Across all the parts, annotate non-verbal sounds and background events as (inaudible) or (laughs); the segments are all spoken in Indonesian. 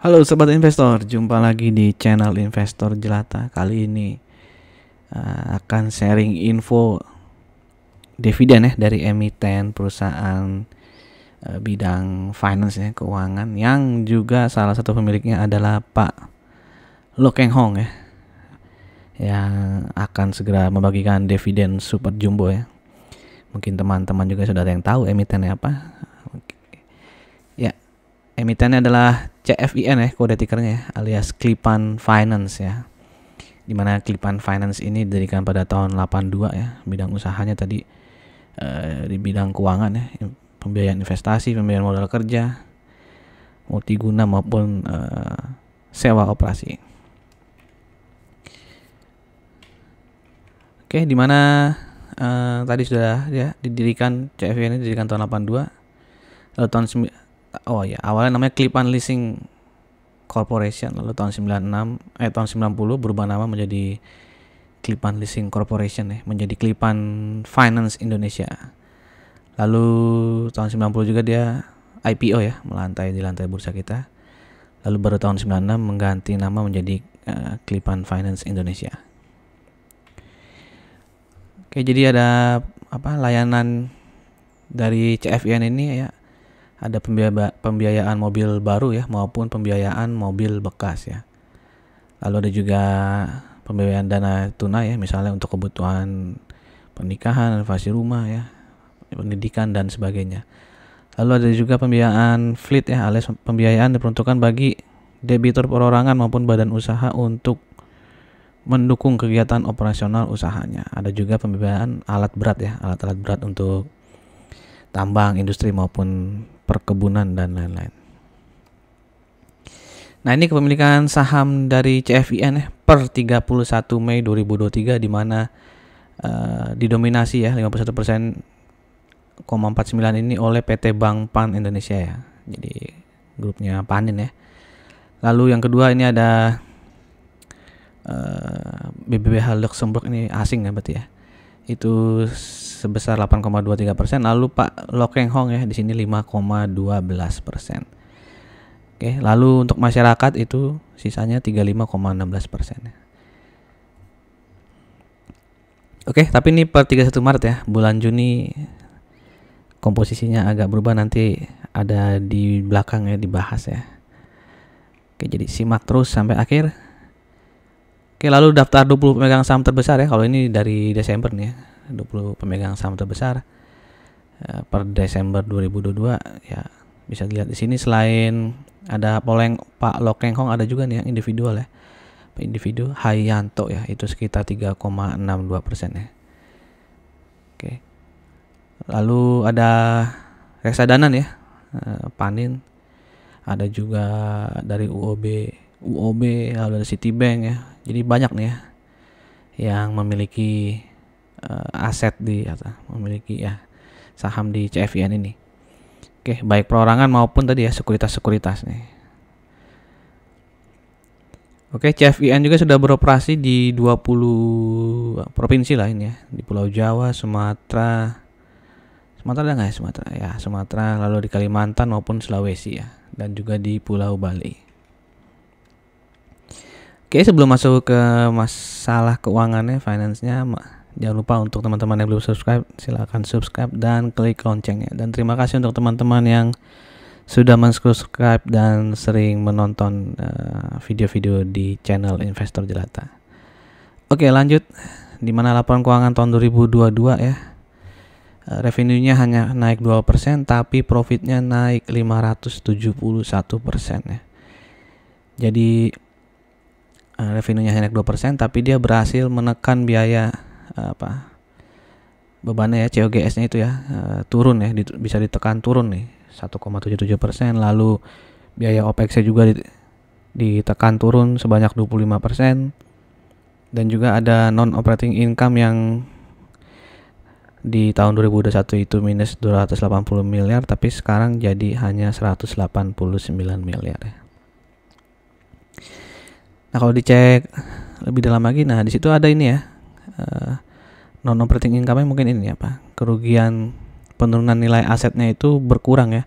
Halo sobat investor, jumpa lagi di channel Investor Jelata. Kali ini uh, akan sharing info dividen ya dari emiten perusahaan uh, bidang finance ya, keuangan yang juga salah satu pemiliknya adalah Pak Lo Keng Hong ya yang akan segera membagikan dividen super jumbo ya. Mungkin teman-teman juga sudah ada yang tahu emitennya apa. Emitennya adalah CFIN ya kode tikernya ya, alias Klipan Finance ya. Dimana Klipan Finance ini didirikan pada tahun 82 ya, bidang usahanya tadi eh, di bidang keuangan ya, pembiayaan investasi, pembiayaan modal kerja, multiguna maupun eh, sewa operasi. Oke, di mana eh, tadi sudah ya didirikan CFIN didirikan tahun 82 lalu eh, tahun oh ya awalnya namanya Clip Leasing Corporation lalu tahun 96 eh tahun 90 berubah nama menjadi Clipan Leasing Corporation ya menjadi Clipan Finance Indonesia lalu tahun 90 juga dia IPO ya melantai di lantai bursa kita lalu baru tahun 96 mengganti nama menjadi uh, eh, Clipan Finance Indonesia oke jadi ada apa layanan dari CFIN ini ya ada pembiayaan mobil baru ya maupun pembiayaan mobil bekas ya. Lalu ada juga pembiayaan dana tunai ya misalnya untuk kebutuhan pernikahan, renovasi rumah ya, pendidikan dan sebagainya. Lalu ada juga pembiayaan fleet ya alias pembiayaan diperuntukkan bagi debitur perorangan maupun badan usaha untuk mendukung kegiatan operasional usahanya. Ada juga pembiayaan alat berat ya, alat-alat berat untuk tambang, industri maupun perkebunan dan lain-lain. Nah ini kepemilikan saham dari CFIN eh, ya, per 31 Mei 2023 di mana uh, didominasi ya 51 persen 49 ini oleh PT Bank Pan Indonesia ya. Jadi grupnya Panin ya. Lalu yang kedua ini ada uh, eh, BBBH Luxembourg ini asing ya berarti ya itu sebesar 8,23 persen. Lalu Pak Lokeng Hong ya di sini 5,12 persen. Oke, lalu untuk masyarakat itu sisanya 35,16 persen. Ya. Oke, tapi ini per 31 Maret ya, bulan Juni komposisinya agak berubah nanti ada di belakang ya dibahas ya. Oke, jadi simak terus sampai akhir. Oke, lalu daftar 20 pemegang saham terbesar ya. Kalau ini dari Desember nih ya. 20 pemegang saham terbesar eh, per Desember 2022 ya. Bisa dilihat di sini selain ada Poleng Pak Lokeng Hong ada juga nih yang individual ya. Individu Hayanto ya, itu sekitar 3,62 persen ya. Oke. Lalu ada reksadana ya, eh, Panin. Ada juga dari UOB, UOB lalu ada Citibank ya, jadi banyak nih ya yang memiliki uh, aset di atau memiliki ya saham di CFIN ini. Oke, baik perorangan maupun tadi ya sekuritas-sekuritas nih. Oke, CFIN juga sudah beroperasi di 20 provinsi lain ya, di Pulau Jawa, Sumatera, Sumatera ada nggak ya Sumatera? Ya Sumatera, lalu di Kalimantan maupun Sulawesi ya, dan juga di Pulau Bali. Oke, sebelum masuk ke masalah keuangannya, finance-nya, jangan lupa untuk teman-teman yang belum subscribe, silahkan subscribe dan klik loncengnya. Dan terima kasih untuk teman-teman yang sudah mensubscribe dan sering menonton eh, video-video uh, di channel Investor Jelata. Oke, lanjut. Di mana laporan keuangan tahun 2022 ya? Eh, revenue-nya hanya naik 2%, tapi profitnya naik 571% ya. Jadi Eh, revenue-nya hanya naik 2% tapi dia berhasil menekan biaya eh, apa bebannya ya COGS-nya itu ya uh, turun ya di, bisa ditekan turun nih 1,77% lalu biaya OPEX-nya juga ditekan turun sebanyak 25% dan juga ada non operating income yang di tahun 2021 itu minus 280 miliar tapi sekarang jadi hanya 189 miliar ya. Nah kalau dicek lebih dalam lagi, nah di situ ada ini ya uh, eh, non operating income mungkin ini apa kerugian penurunan nilai asetnya itu berkurang ya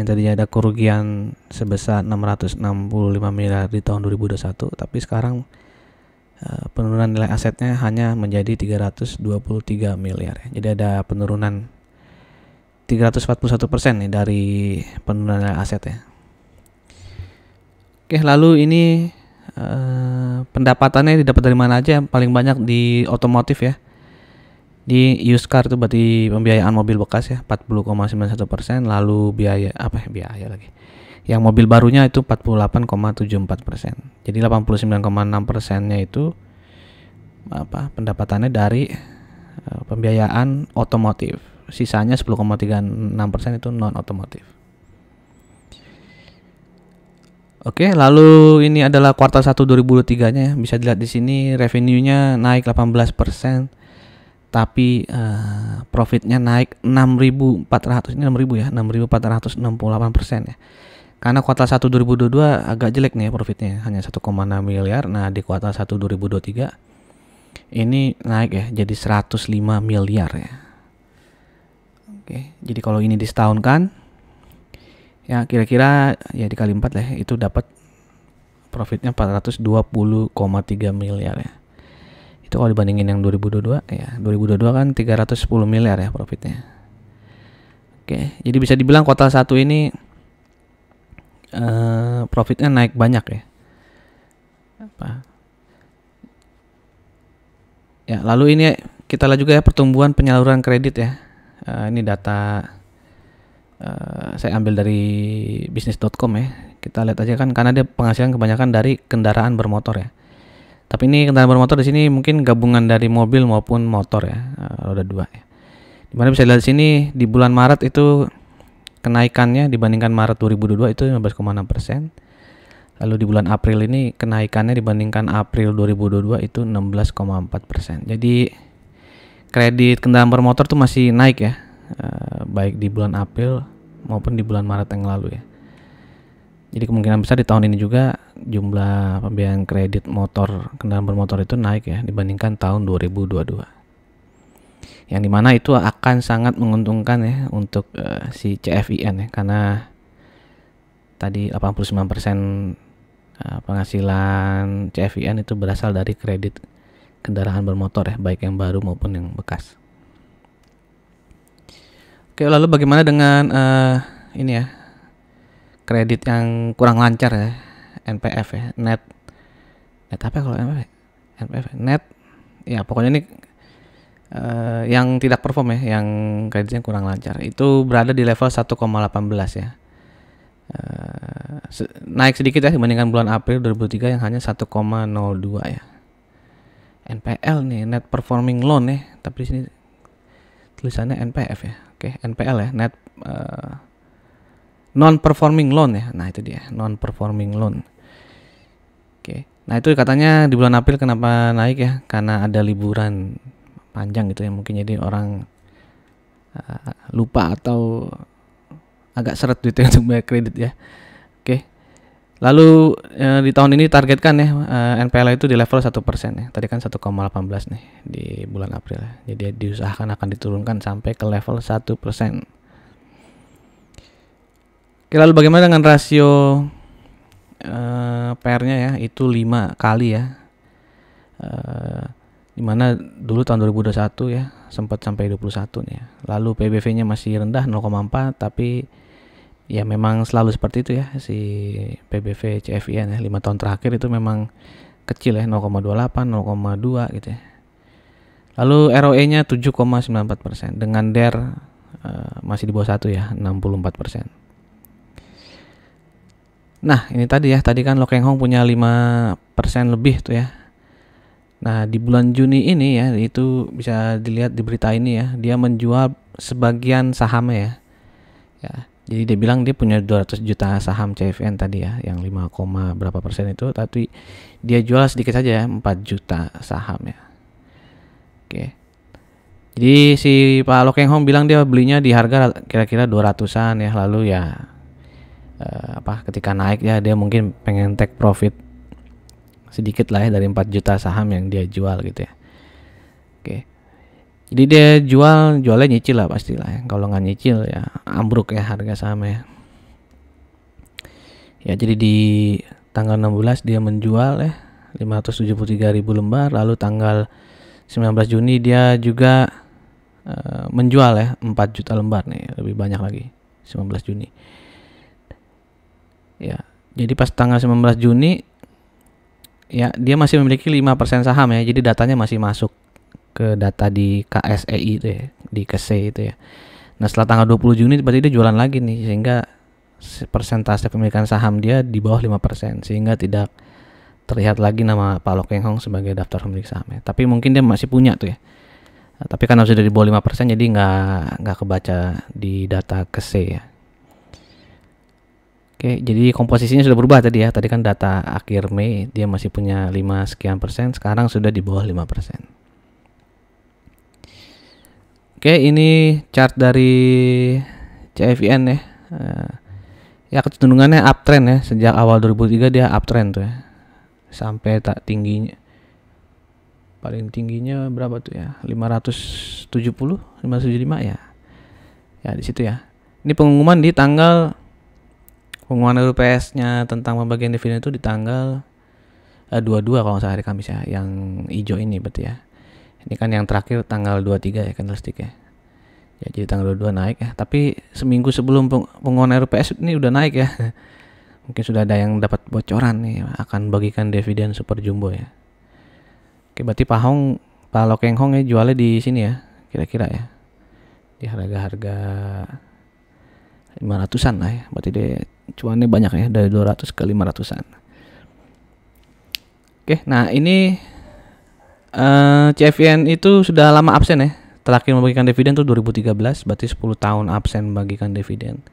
yang tadinya ada kerugian sebesar 665 miliar di tahun 2021 tapi sekarang uh, penurunan nilai asetnya hanya menjadi 323 miliar ya. jadi ada penurunan 341 persen nih dari penurunan nilai aset ya oke lalu ini Eh, pendapatannya didapat dari mana aja paling banyak di otomotif ya di used car itu berarti pembiayaan mobil bekas ya 40,91 persen lalu biaya apa ya biaya lagi yang mobil barunya itu 48,74 persen jadi 89,6 persennya itu apa pendapatannya dari uh, pembiayaan otomotif sisanya 10,36 persen itu non otomotif Oke, lalu ini adalah kuartal 1 2023-nya ya. Bisa dilihat di sini revenue-nya naik 18%, tapi uh, profitnya naik 6.400 ini 6.000 ya, 6.468% ya. Karena kuartal 1 2022 agak jelek nih ya profitnya, hanya 1,6 miliar. Nah, di kuartal 1 2023 ini naik ya jadi 105 miliar ya. Oke, jadi kalau ini disetahunkan ya kira-kira ya dikali 4 lah ya, itu dapat profitnya 420,3 miliar ya itu kalau dibandingin yang 2022 ya 2022 kan 310 miliar ya profitnya oke jadi bisa dibilang kota satu ini eh, profitnya naik banyak ya apa ya lalu ini kita lihat juga ya pertumbuhan penyaluran kredit ya eh, ini data Eh, saya ambil dari bisnis.com ya. Kita lihat aja kan karena dia penghasilan kebanyakan dari kendaraan bermotor ya. Tapi ini kendaraan bermotor di sini mungkin gabungan dari mobil maupun motor ya, eh, roda dua ya. Dimana bisa lihat di sini di bulan Maret itu kenaikannya dibandingkan Maret 2022 itu 15,6 persen. Lalu di bulan April ini kenaikannya dibandingkan April 2022 itu 16,4 persen. Jadi kredit kendaraan bermotor tuh masih naik ya, uh, baik di bulan April maupun di bulan Maret yang lalu ya. Jadi kemungkinan besar di tahun ini juga jumlah pembiayaan kredit motor kendaraan bermotor itu naik ya dibandingkan tahun 2022. Yang dimana itu akan sangat menguntungkan ya untuk uh, si CFIN ya karena tadi 89% eh, penghasilan CFIN itu berasal dari kredit kendaraan bermotor ya baik yang baru maupun yang bekas. Oke, lalu bagaimana dengan uh, ini ya? Kredit yang kurang lancar ya, NPF ya, net net apa ya kalau NPF? Ya? NPF ya, net ya pokoknya ini uh, yang tidak perform ya, yang kreditnya kurang lancar. Itu berada di level 1,18 ya. Uh, se naik sedikit ya dibandingkan bulan April 2003 yang hanya 1,02 ya. NPL nih, net performing loan ya, tapi di sini tulisannya NPF ya. Oke, NPL ya, net uh, eh, non performing loan ya. Nah, itu dia, non performing loan. Oke. Nah, itu katanya di bulan April kenapa naik ya? Karena ada liburan panjang gitu ya, mungkin jadi orang uh, lupa atau agak seret duitnya (laughs) untuk bayar kredit ya. Oke. Lalu e, di tahun ini targetkan ya e, eh, NPL itu di level 1% ya. Tadi kan 1,18 nih di bulan April. Ya. Jadi ya diusahakan akan diturunkan sampai ke level 1%. Oke, lalu bagaimana dengan rasio e, eh, PR-nya ya? Itu 5 kali ya. E, dimana dulu tahun 2021 ya sempat sampai 21 nih ya. Lalu PBV-nya masih rendah 0,4 tapi ya memang selalu seperti itu ya si PBV CFIN ya 5 tahun terakhir itu memang kecil ya 0,28 0,2 gitu ya lalu ROE nya 7,94 persen dengan DER uh, eh, masih di bawah satu ya 64 persen nah ini tadi ya tadi kan Lokeng Hong punya 5 persen lebih tuh ya Nah, di bulan Juni ini ya, itu bisa dilihat di berita ini ya, dia menjual sebagian sahamnya ya. Ya. Jadi dia bilang dia punya 200 juta saham CFN tadi ya, yang 5, berapa persen itu, tapi dia jual sedikit saja ya, 4 juta saham ya. Oke. Jadi si Pak Lokeng Hong bilang dia belinya di harga kira-kira 200-an ya, lalu ya eh, apa ketika naik ya dia mungkin pengen take profit sedikit lah ya dari 4 juta saham yang dia jual gitu ya. Oke jadi dia jual jualnya nyicil lah pastilah ya. kalau nggak nyicil ya ambruk ya harga sahamnya ya Ya jadi di tanggal 16 dia menjual ya ribu lembar lalu tanggal 19 Juni dia juga uh, menjual ya 4 juta lembar nih lebih banyak lagi 19 Juni ya jadi pas tanggal 19 Juni ya dia masih memiliki 5% saham ya jadi datanya masih masuk ke data di KSEI itu ya, di KSE itu ya. Nah setelah tanggal 20 Juni berarti dia jualan lagi nih sehingga persentase pemilikan saham dia di bawah 5% sehingga tidak terlihat lagi nama Pak Lo Keng Hong sebagai daftar pemilik sahamnya. Tapi mungkin dia masih punya tuh ya. Nah, tapi karena sudah di bawah 5% jadi nggak nggak kebaca di data KSE ya. Oke, jadi komposisinya sudah berubah tadi ya. Tadi kan data akhir Mei dia masih punya 5 sekian persen, sekarang sudah di bawah 5 persen. Oke, ini chart dari CFIN ya. Eh, ya kecenderungannya uptrend ya sejak awal 2003 dia uptrend tuh ya. Sampai tak tingginya paling tingginya berapa tuh ya? 570, 575 ya. Ya di situ ya. Ini pengumuman di tanggal pengumuman RUPS-nya tentang pembagian dividen itu di tanggal eh, 22 kalau nggak salah hari Kamis ya yang hijau ini berarti ya ini kan yang terakhir tanggal 23 ya candlestick ya ya jadi tanggal 22 naik ya tapi seminggu sebelum peng pengeluaran RPS ini udah naik ya (laughs) mungkin sudah ada yang dapat bocoran nih akan bagikan dividen super jumbo ya oke berarti Pak Hong Pak Lokeng Hong ya jualnya di sini ya kira-kira ya di harga-harga 500-an lah ya berarti dia cuannya banyak ya dari 200 ke 500-an oke nah ini uh, eh, CFN itu sudah lama absen ya. Terakhir membagikan dividen tuh 2013, berarti 10 tahun absen membagikan dividen.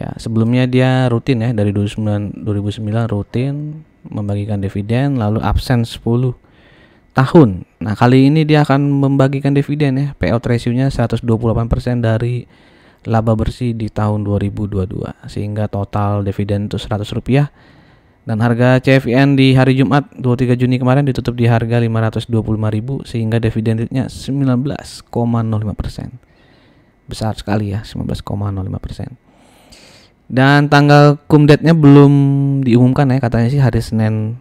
Ya, sebelumnya dia rutin ya dari 2009 2009 rutin membagikan dividen lalu absen 10 tahun. Nah, kali ini dia akan membagikan dividen ya. Payout ratio-nya 128% dari laba bersih di tahun 2022 sehingga total dividen itu 100 rupiah dan harga CFIN di hari Jumat 23 Juni kemarin ditutup di harga 525.000 sehingga dividen yieldnya 19,05%. Besar sekali ya, 19,05%. Dan tanggal kumdetnya belum diumumkan ya, katanya sih hari Senin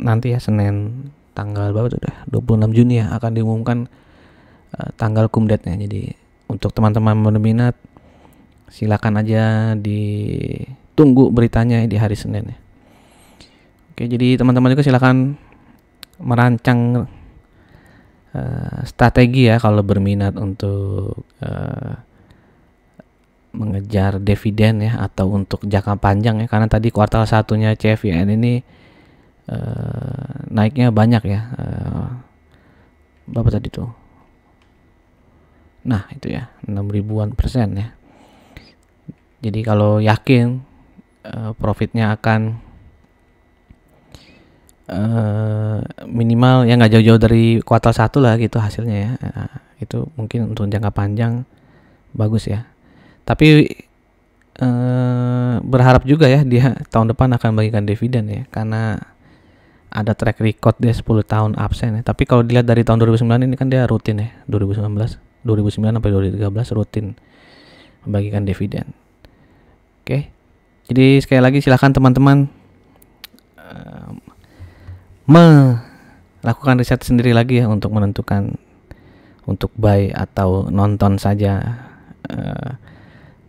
nanti ya, Senin tanggal berapa tuh dah? 26 Juni ya akan diumumkan uh, tanggal kumdetnya. Jadi untuk teman-teman berminat silakan aja ditunggu beritanya di hari Senin ya. Oke, jadi teman-teman juga silahkan merancang uh, strategi ya kalau berminat untuk uh, mengejar dividen ya atau untuk jangka panjang ya karena tadi kuartal satunya CVN ini uh, naiknya banyak ya uh, berapa tadi tuh nah itu ya 6 ribuan persen ya jadi kalau yakin uh, profitnya akan Eh, minimal ya nggak jauh-jauh dari kuartal satu lah gitu hasilnya ya nah, itu mungkin untuk jangka panjang bagus ya tapi uh, berharap juga ya dia tahun depan akan bagikan dividen ya karena ada track record dia 10 tahun absen ya. Tapi kalau dilihat dari tahun 2009 ini kan dia rutin ya 2019, 2009 sampai 2013 rutin membagikan dividen. Oke. Jadi sekali lagi silahkan teman-teman melakukan riset sendiri lagi ya untuk menentukan untuk buy atau nonton saja uh,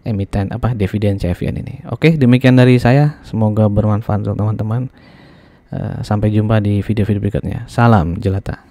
emiten apa dividen CFN ini. Oke, demikian dari saya. Semoga bermanfaat untuk teman-teman. Uh, sampai jumpa di video-video berikutnya. Salam jelata.